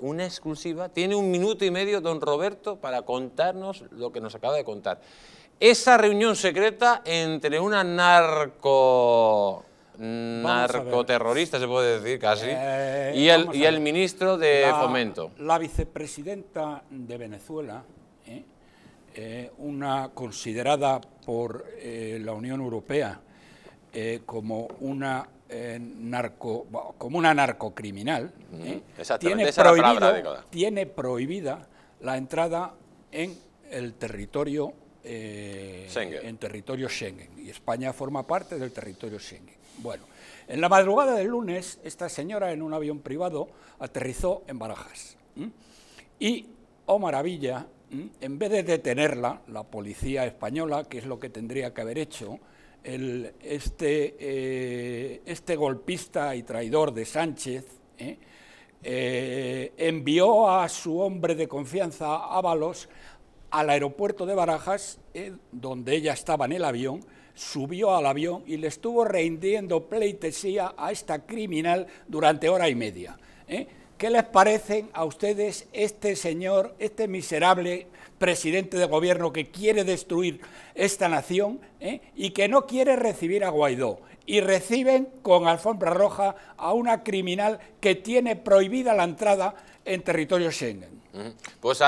Una exclusiva. Tiene un minuto y medio don Roberto para contarnos lo que nos acaba de contar. Esa reunión secreta entre una narco... narcoterrorista, se puede decir casi, eh, y, el, ministro de Fomento. La vicepresidenta de Venezuela, eh, eh, una considerada por la Unión Europea como una eh, como una narcocriminal, ¿eh? tiene, prohibida la entrada en el territorio eh, en territorio Schengen y España forma parte del territorio Schengen. Bueno, en la madrugada del lunes esta señora en un avión privado aterrizó en Barajas y oh maravilla, en vez de detenerla la policía española, que es lo que tendría que haber hecho, este, eh, este, golpista y traidor de Sánchez ¿eh? Eh, envió a su hombre de confianza, Ábalos, al aeropuerto de Barajas, donde ella estaba en el avión, subió al avión y le estuvo rindiendo pleitesía a esta criminal durante hora y media. ¿Qué les parecen a ustedes este señor, este miserable presidente de gobierno que quiere destruir esta nación eh, y que no quiere recibir a Guaidó? Y reciben con alfombra roja a una criminal que tiene prohibida la entrada en territorio Schengen. Pues